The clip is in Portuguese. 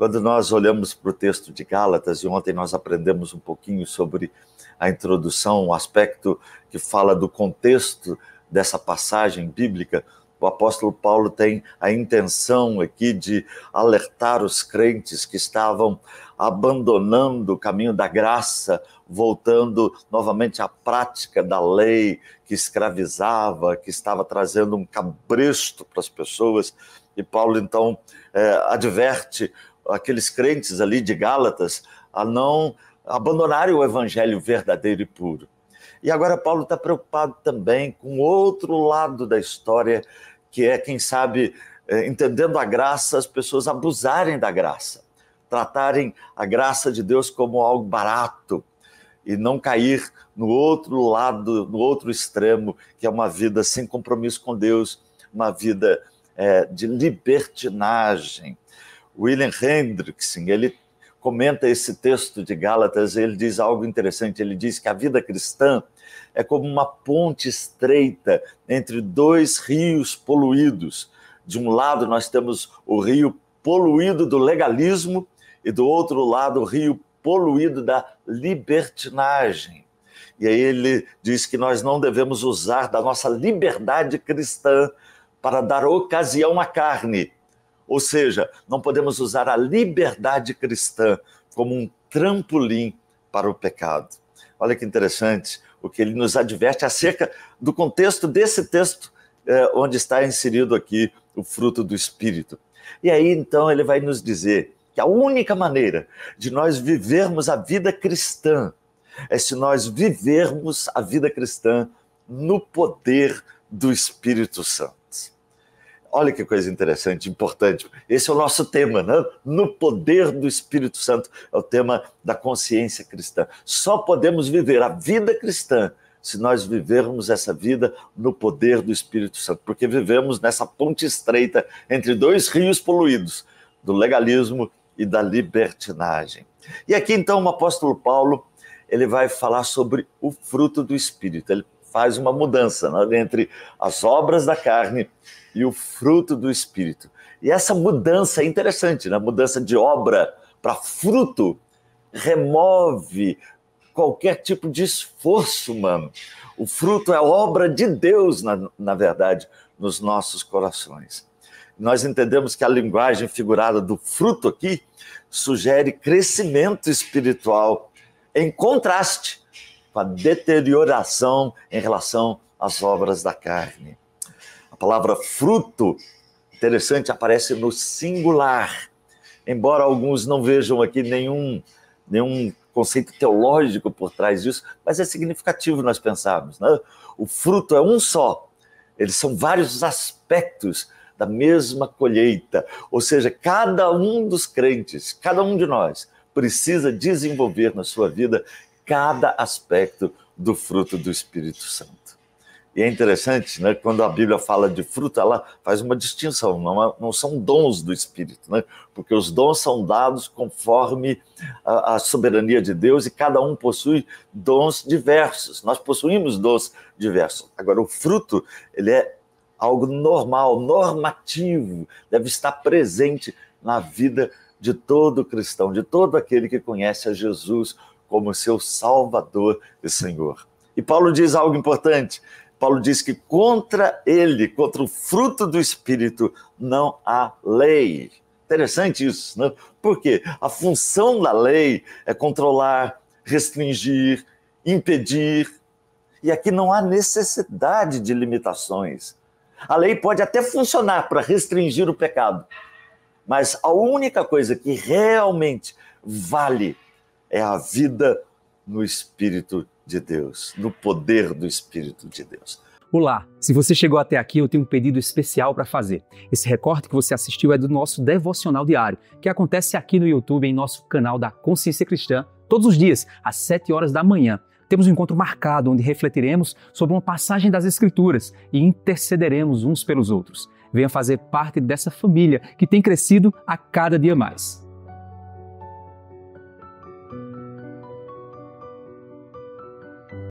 Quando nós olhamos para o texto de Gálatas, e ontem nós aprendemos um pouquinho sobre a introdução, um aspecto que fala do contexto dessa passagem bíblica, o apóstolo Paulo tem a intenção aqui de alertar os crentes que estavam abandonando o caminho da graça, voltando novamente à prática da lei que escravizava, que estava trazendo um cabresto para as pessoas. E Paulo então é, adverte aqueles crentes ali de Gálatas a não abandonarem o evangelho verdadeiro e puro. E agora Paulo está preocupado também com outro lado da história, que é, quem sabe, é, entendendo a graça, as pessoas abusarem da graça, tratarem a graça de Deus como algo barato e não cair no outro lado, no outro extremo, que é uma vida sem compromisso com Deus, uma vida é, de libertinagem. William Hendrickson, ele comenta esse texto de Gálatas, ele diz algo interessante, ele diz que a vida cristã é como uma ponte estreita entre dois rios poluídos. De um lado nós temos o rio poluído do legalismo e do outro lado o rio poluído da libertinagem. E aí ele diz que nós não devemos usar da nossa liberdade cristã para dar ocasião à carne, ou seja, não podemos usar a liberdade cristã como um trampolim para o pecado. Olha que interessante o que ele nos adverte acerca do contexto desse texto, eh, onde está inserido aqui o fruto do Espírito. E aí, então, ele vai nos dizer que a única maneira de nós vivermos a vida cristã é se nós vivermos a vida cristã no poder do Espírito Santo. Olha que coisa interessante, importante. Esse é o nosso tema, né? No poder do Espírito Santo, é o tema da consciência cristã. Só podemos viver a vida cristã se nós vivermos essa vida no poder do Espírito Santo, porque vivemos nessa ponte estreita entre dois rios poluídos, do legalismo e da libertinagem. E aqui então o apóstolo Paulo, ele vai falar sobre o fruto do espírito. Ele faz uma mudança né, entre as obras da carne e o fruto do espírito. E essa mudança é interessante, né? mudança de obra para fruto remove qualquer tipo de esforço humano. O fruto é a obra de Deus, na, na verdade, nos nossos corações. Nós entendemos que a linguagem figurada do fruto aqui sugere crescimento espiritual em contraste com a deterioração em relação às obras da carne. A palavra fruto, interessante, aparece no singular. Embora alguns não vejam aqui nenhum, nenhum conceito teológico por trás disso, mas é significativo nós pensarmos. Né? O fruto é um só, eles são vários aspectos da mesma colheita. Ou seja, cada um dos crentes, cada um de nós, precisa desenvolver na sua vida cada aspecto do fruto do Espírito Santo. E é interessante, né, quando a Bíblia fala de fruto, ela faz uma distinção, não, é, não são dons do Espírito, né, porque os dons são dados conforme a, a, soberania de Deus e cada um possui dons diversos. Nós possuímos dons diversos. Agora, o fruto, ele é algo normal, normativo, deve estar presente na vida de todo cristão, de todo aquele que conhece a Jesus como seu Salvador e Senhor. E Paulo diz algo importante. Paulo diz que contra ele, contra o fruto do Espírito, não há lei. Interessante isso, né? Porque a função da lei é controlar, restringir, impedir. E aqui não há necessidade de limitações. A lei pode até funcionar para restringir o pecado, mas a única coisa que realmente vale é a vida no Espírito de Deus, no poder do Espírito de Deus. Olá! Se você chegou até aqui, eu tenho um pedido especial para fazer. Esse recorte que você assistiu é do nosso devocional diário, que acontece aqui no YouTube, em nosso canal da Consciência Cristã, todos os dias, às 7 horas da manhã. Temos um encontro marcado onde refletiremos sobre uma passagem das Escrituras e intercederemos uns pelos outros. Venha fazer parte dessa família que tem crescido a cada dia mais.